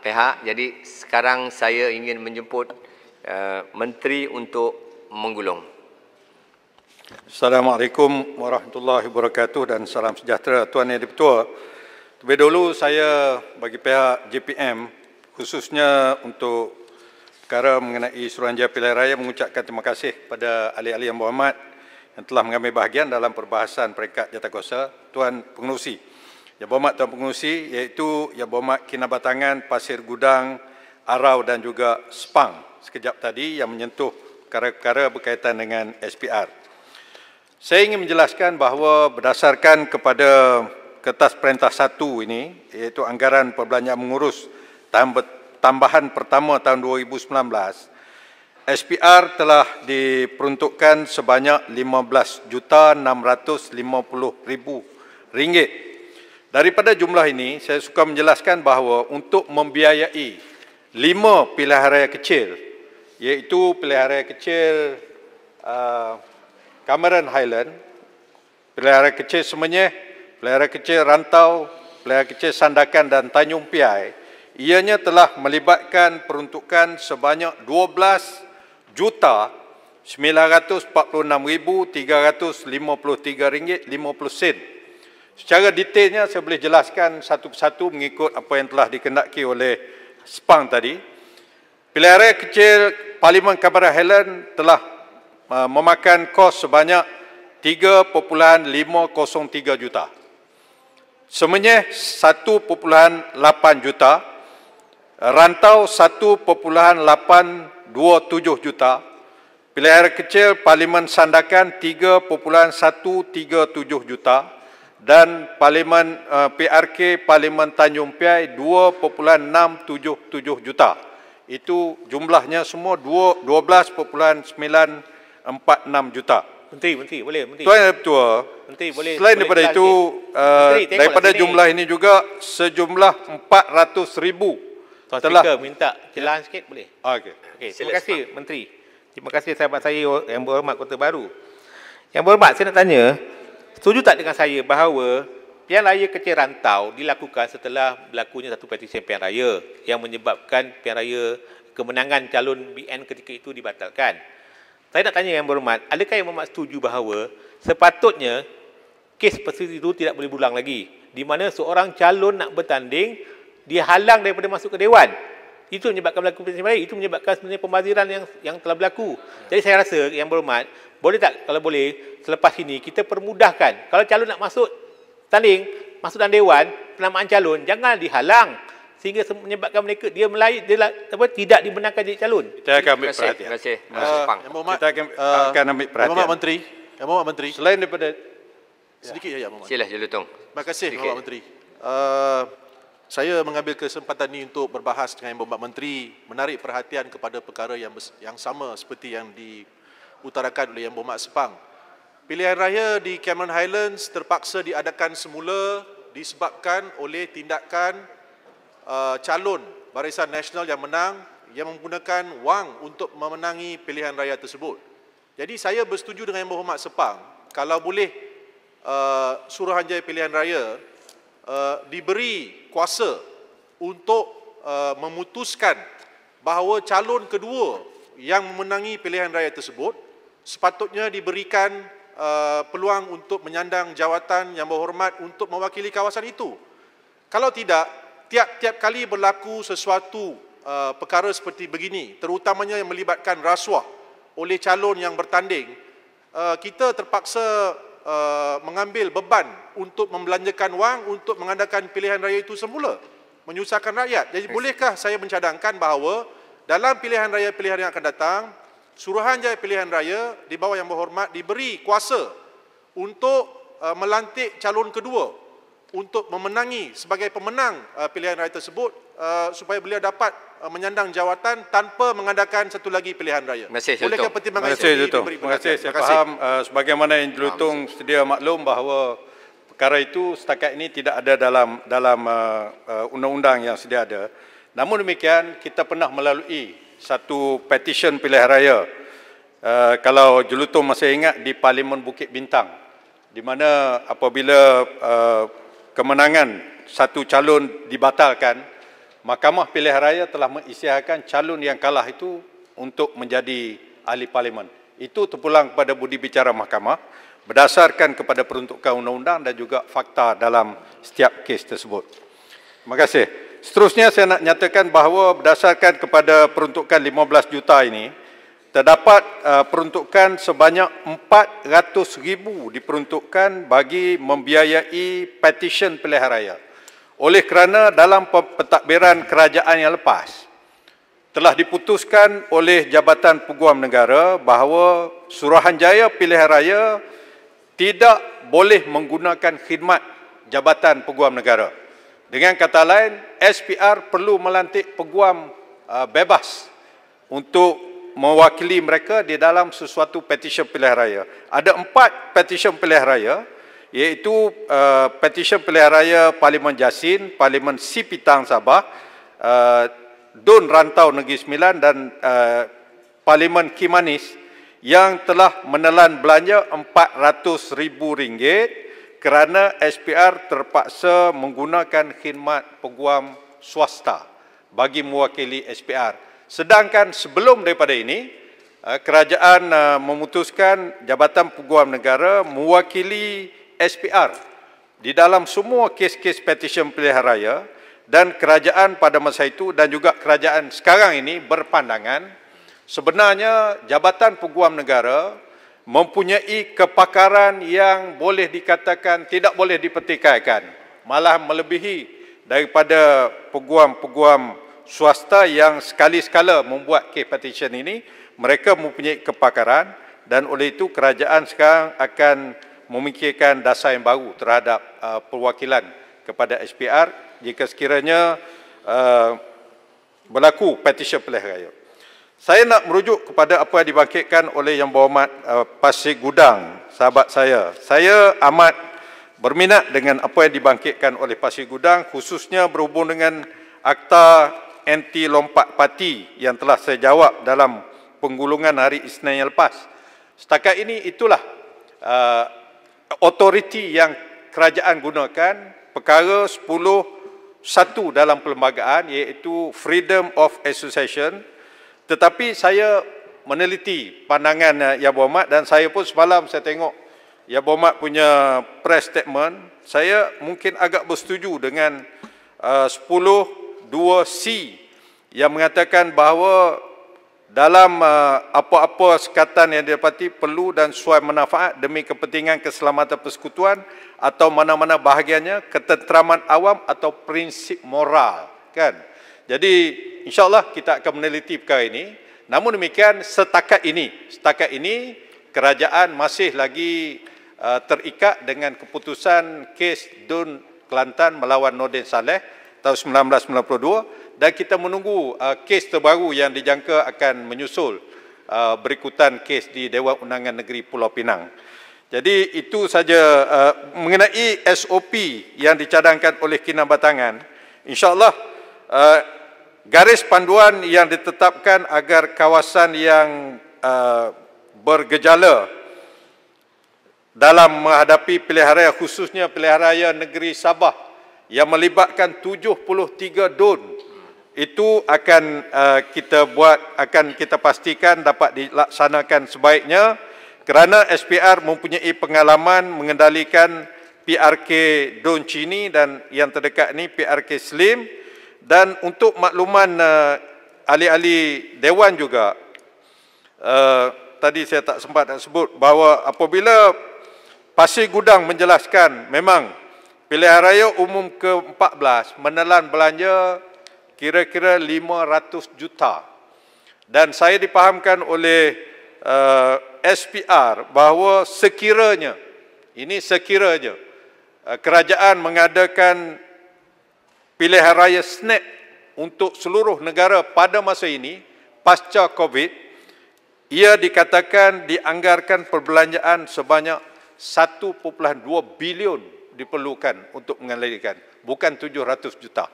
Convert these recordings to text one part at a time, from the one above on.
pihak. Jadi sekarang saya ingin menjemput uh, menteri untuk menggulung. Assalamualaikum warahmatullahi wabarakatuh dan salam sejahtera Tuan Yang Dipertua. Terlebih dulu saya bagi pihak JPM khususnya untuk perkara mengenai Suruhanjaya Pilihan Raya mengucapkan terima kasih kepada ahli-ahli yang berhormat yang telah mengambil bahagian dalam perbahasan peringkat jatakuasa Tuan Pengurusi. Yang berhormat Tuan Pengurusi iaitu Yang berhormat Kinabatangan, Pasir Gudang, Arau dan juga Spang sekejap tadi yang menyentuh perkara-perkara berkaitan dengan SPR. Saya ingin menjelaskan bahawa berdasarkan kepada kertas perintah satu ini iaitu anggaran perbelanjaan mengurus tambahan pertama tahun 2019 SPR telah diperuntukkan sebanyak 15 juta 650 ribu ringgit Daripada jumlah ini, saya suka menjelaskan bahawa untuk membiayai lima pilihan raya kecil, iaitu pilihan raya kecil uh, Cameron Highland, pilihan raya kecil Semenyih, pilihan raya kecil Rantau, pilihan kecil Sandakan dan Tanjung Piai, ianya telah melibatkan peruntukan sebanyak 12 juta 946,353 ringgit 50 sen. Secara detailnya saya boleh jelaskan satu persatu mengikut apa yang telah dikendaki oleh Sepang tadi. Pilihan raya kecil Parlimen Kabara Helen telah uh, memakan kos sebanyak 3.503 juta. Semenyih 1.8 juta. Rantau 1.827 juta. Pilihan kecil Parlimen Sandakan 3.137 juta dan Parlimen uh, eh, PRK Parlimen Tanjung Piai 2.677 juta. Itu jumlahnya semua 12.946 juta. Menteri, Menteri, boleh Menteri. Tuan Yang Ketua, Menteri, boleh, selain boleh daripada itu, uh, Menteri, daripada jumlah ini juga sejumlah 400 ribu Tuan telah... minta jelan ya. sikit boleh? Okey. Okay. terima kasih Menteri. Terima kasih sahabat saya yang berhormat Kota Baru. Yang berhormat, saya nak tanya, setuju tak dengan saya bahawa pilihan raya kecil rantau dilakukan setelah berlakunya satu petisyen pilihan raya yang menyebabkan pilihan raya kemenangan calon BN ketika itu dibatalkan. Saya nak tanya yang berhormat, adakah yang berhormat setuju bahawa sepatutnya kes seperti itu tidak boleh berulang lagi? Di mana seorang calon nak bertanding dihalang daripada masuk ke Dewan itu menyebabkan berlaku peristiwa baik itu menyebabkan sebenarnya pembaziran yang yang telah berlaku jadi saya rasa yang berhormat boleh tak kalau boleh selepas ini kita permudahkan kalau calon nak masuk tanding masuk dalam dewan penamaan calon jangan dihalang sehingga menyebabkan mereka dia melayat dia apa tidak dibenarkan jadi calon kita akan ambil perhatian terima kasih, terima kasih. Uh, yang berhormat, kita akan, uh, akan ambil perhatian yang menteri yang berhormat menteri selain daripada ya. sedikit ya ya Muhammad. sila jelutong terima kasih yang menteri uh, saya mengambil kesempatan ini untuk berbahas dengan bapak Menteri menarik perhatian kepada perkara yang yang sama seperti yang diutarakan oleh yang bapak Sepang. Pilihan raya di Cameron Highlands terpaksa diadakan semula disebabkan oleh tindakan uh, calon Barisan Nasional yang menang yang menggunakan wang untuk memenangi pilihan raya tersebut. Jadi saya bersetuju dengan Yang bapak Sepang kalau boleh uh, Suruhanjaya Pilihan Raya uh, diberi kuasa untuk uh, memutuskan bahawa calon kedua yang memenangi pilihan raya tersebut sepatutnya diberikan uh, peluang untuk menyandang jawatan yang berhormat untuk mewakili kawasan itu. Kalau tidak, tiap-tiap kali berlaku sesuatu uh, perkara seperti begini, terutamanya yang melibatkan rasuah oleh calon yang bertanding, uh, kita terpaksa Uh, mengambil beban untuk membelanjakan wang untuk mengadakan pilihan raya itu semula menyusahkan rakyat. Jadi yes. bolehkah saya mencadangkan bahawa dalam pilihan raya pilihan yang akan datang, Suruhanjaya Pilihan Raya di bawah yang berhormat diberi kuasa untuk uh, melantik calon kedua untuk memenangi sebagai pemenang uh, pilihan raya tersebut uh, supaya beliau dapat uh, menyandang jawatan tanpa mengadakan satu lagi pilihan raya. Masih, Bolehkah Tuk. pertimbangan Masih, ini diberi Terima kasih. Saya Terima kasih. faham uh, sebagaimana yang Jelutong sedia maklum bahawa perkara itu setakat ini tidak ada dalam dalam undang-undang uh, yang sedia ada. Namun demikian, kita pernah melalui satu petition pilihan raya Uh, kalau Jelutong masih ingat di Parlimen Bukit Bintang di mana apabila uh, kemenangan satu calon dibatalkan, Mahkamah Pilihan Raya telah mengisytiharkan calon yang kalah itu untuk menjadi ahli parlimen. Itu terpulang kepada budi bicara mahkamah berdasarkan kepada peruntukan undang-undang dan juga fakta dalam setiap kes tersebut. Terima kasih. Seterusnya saya nak nyatakan bahawa berdasarkan kepada peruntukan 15 juta ini, terdapat uh, peruntukan sebanyak ribu diperuntukkan bagi membiayai petisyen pilihan raya. Oleh kerana dalam pentadbiran kerajaan yang lepas, telah diputuskan oleh Jabatan Peguam Negara bahawa Suruhanjaya Pilihan Raya tidak boleh menggunakan khidmat Jabatan Peguam Negara. Dengan kata lain, SPR perlu melantik peguam uh, bebas untuk mewakili mereka di dalam sesuatu petisyen pilihan raya. Ada empat petisyen pilihan raya, iaitu uh, petisyen pilihan raya Parlimen Jasin, Parlimen Sipitang Sabah, uh, Dun Rantau Negeri Sembilan dan uh, Parlimen Kimanis yang telah menelan belanja RM400,000 kerana SPR terpaksa menggunakan khidmat peguam swasta bagi mewakili SPR. Sedangkan sebelum daripada ini, eh, kerajaan eh, memutuskan Jabatan Peguam Negara mewakili SPR di dalam semua kes-kes petisyen pilihan raya dan kerajaan pada masa itu dan juga kerajaan sekarang ini berpandangan sebenarnya Jabatan Peguam Negara mempunyai kepakaran yang boleh dikatakan tidak boleh dipertikaikan malah melebihi daripada peguam-peguam swasta yang sekali-sekala membuat case petition ini, mereka mempunyai kepakaran dan oleh itu kerajaan sekarang akan memikirkan dasar yang baru terhadap uh, perwakilan kepada SPR jika sekiranya uh, berlaku petition pilihan raya. Saya nak merujuk kepada apa yang dibangkitkan oleh Yang Berhormat uh, Pasir Gudang, sahabat saya. Saya amat berminat dengan apa yang dibangkitkan oleh Pasir Gudang khususnya berhubung dengan Akta anti lompat parti yang telah saya jawab dalam penggulungan hari Isnin yang lepas. Setakat ini itulah uh, authority yang kerajaan gunakan perkara 10.1 dalam perlembagaan iaitu freedom of association tetapi saya meneliti pandangan uh, Yang Berhormat dan saya pun semalam saya tengok Yang Berhormat punya press statement saya mungkin agak bersetuju dengan uh, 2C yang mengatakan bahawa dalam uh, apa-apa sekatan yang didapati perlu dan sesuai manfaat demi kepentingan keselamatan persekutuan atau mana-mana bahagiannya ketenteraman awam atau prinsip moral kan jadi insyaallah kita akan meneliti perkara ini namun demikian setakat ini setakat ini kerajaan masih lagi uh, terikat dengan keputusan kes Dun Kelantan melawan Nordin Saleh tahun 1992 dan kita menunggu uh, kes terbaru yang dijangka akan menyusul uh, berikutan kes di Dewan Undangan Negeri Pulau Pinang. Jadi itu saja uh, mengenai SOP yang dicadangkan oleh Kinan Batangan. InsyaAllah uh, garis panduan yang ditetapkan agar kawasan yang uh, bergejala dalam menghadapi pilihan raya khususnya pilihan raya negeri Sabah yang melibatkan 73 dun itu akan uh, kita buat akan kita pastikan dapat dilaksanakan sebaiknya kerana SPR mempunyai pengalaman mengendalikan PRK Don Chini dan yang terdekat ni PRK Slim dan untuk makluman uh, ahli-ahli dewan juga uh, tadi saya tak sempat nak sebut bahawa apabila Pasir Gudang menjelaskan memang Pilihan raya umum ke-14 menelan belanja kira-kira 500 juta. Dan saya dipahamkan oleh uh, eh, SPR bahawa sekiranya, ini sekiranya, uh, kerajaan mengadakan pilihan raya snap untuk seluruh negara pada masa ini, pasca COVID, ia dikatakan dianggarkan perbelanjaan sebanyak 1.2 bilion diperlukan untuk mengalirkan bukan 700 juta.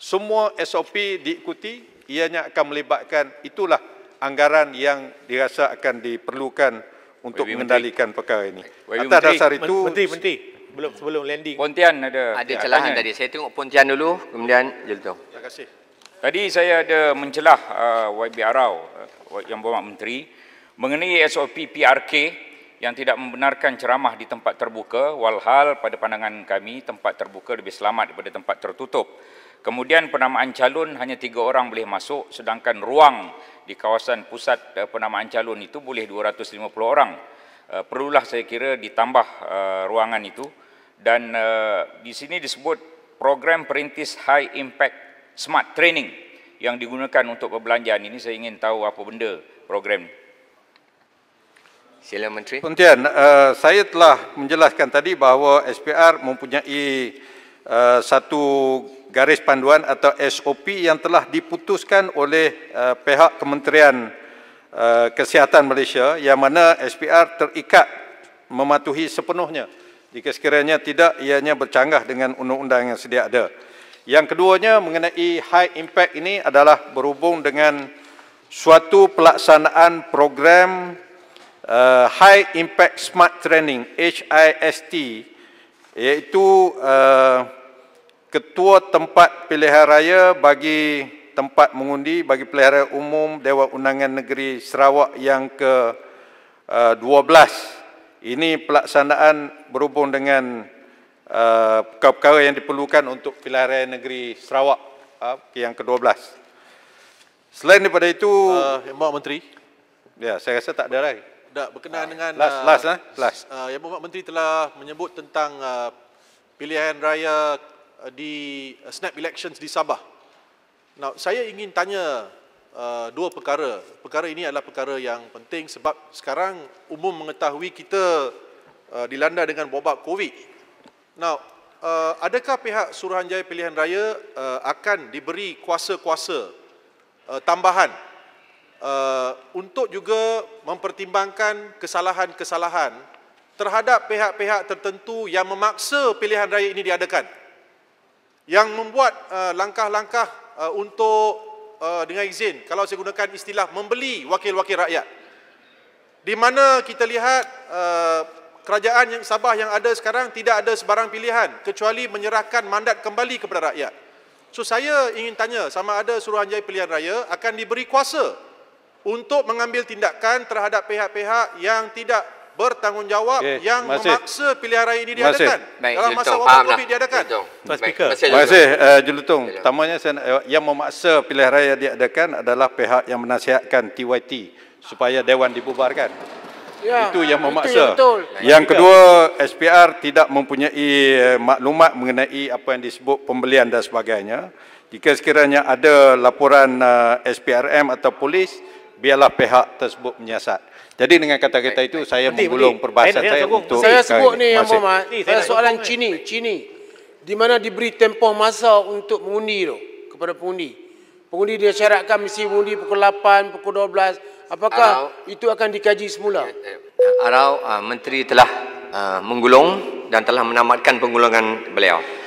Semua SOP diikuti ianya akan melibatkan itulah anggaran yang dirasa akan diperlukan untuk YB mengendalikan Menteri. perkara ini. YB Atas Menteri. dasar itu Menteri Menteri belum sebelum landing. Pontian ada ada ya, celahan tadi. Saya tengok Pontian dulu kemudian Jelto. Terima kasih. Tadi saya ada mencelah uh, YB Arau uh, yang bawa Menteri mengenai SOP PRK yang tidak membenarkan ceramah di tempat terbuka walhal pada pandangan kami tempat terbuka lebih selamat daripada tempat tertutup. Kemudian penamaan calon hanya tiga orang boleh masuk sedangkan ruang di kawasan pusat eh, penamaan calon itu boleh 250 orang. Eh, perlulah saya kira ditambah eh, ruangan itu dan di sini disebut program perintis high impact smart training yang digunakan untuk perbelanjaan ini saya ingin tahu apa benda program ini. Sila Menteri. Puntian, uh, eh, saya telah menjelaskan tadi bahawa SPR mempunyai uh, satu garis panduan atau SOP yang telah diputuskan oleh uh, pihak Kementerian uh, Kesihatan Malaysia yang mana SPR terikat mematuhi sepenuhnya. Jika sekiranya tidak, ianya bercanggah dengan undang-undang yang sedia ada. Yang keduanya mengenai high impact ini adalah berhubung dengan suatu pelaksanaan program uh, High Impact Smart Training (HIST) iaitu uh, ketua tempat pilihan raya bagi tempat mengundi bagi pilihan umum Dewan Undangan Negeri Sarawak yang ke 12. Uh, Ini pelaksanaan berhubung dengan uh, perkara-perkara yang diperlukan untuk pilihan raya negeri Sarawak uh, yang ke 12. Selain daripada itu, uh, Menteri. Ya, saya rasa tak ada lagi. Dah berkenaan ha. dengan last uh, last lah. Last. Uh, Yang Berhormat Menteri telah menyebut tentang uh, pilihan raya uh, di uh, snap elections di Sabah. Now, saya ingin tanya uh, dua perkara. Perkara ini adalah perkara yang penting sebab sekarang umum mengetahui kita uh, dilanda dengan wabak COVID. Now, uh, adakah pihak Suruhanjaya Pilihan Raya uh, akan diberi kuasa-kuasa uh, tambahan? Uh, untuk juga mempertimbangkan kesalahan-kesalahan terhadap pihak-pihak tertentu yang memaksa pilihan raya ini diadakan yang membuat uh, langkah-langkah uh, untuk dengan izin kalau saya gunakan istilah membeli wakil-wakil rakyat di mana kita lihat kerajaan yang Sabah yang ada sekarang tidak ada sebarang pilihan kecuali menyerahkan mandat kembali kepada rakyat so saya ingin tanya sama ada Suruhanjaya Pilihan Raya akan diberi kuasa untuk mengambil tindakan terhadap pihak-pihak yang tidak bertanggungjawab okay. yang Masih. memaksa pilihan raya ini diadakan Masih. dalam masa wabak lah. COVID diadakan. Tuan Terima kasih uh, Jelutong. Eh, Pertamanya saya eh, yang memaksa pilihan raya diadakan adalah pihak yang menasihatkan TYT supaya dewan dibubarkan. Ya, itu yang memaksa. Itu yang, yang kedua, SPR tidak mempunyai eh, maklumat mengenai apa yang disebut pembelian dan sebagainya. Jika sekiranya ada laporan SPRM atau polis, biarlah pihak tersebut menyiasat. Jadi dengan kata-kata itu saya menggulung perbahasan saya, saya untuk saya sebut ni yang Muhammad, saya soalan Cini, Cini. Di mana diberi tempoh masa untuk mengundi tu kepada pengundi. Pengundi dia syaratkan mesti mengundi pukul 8, pukul 12. Apakah Arau, itu akan dikaji semula? Eh, eh, Arau uh, menteri telah uh, menggulung dan telah menamatkan penggulungan beliau.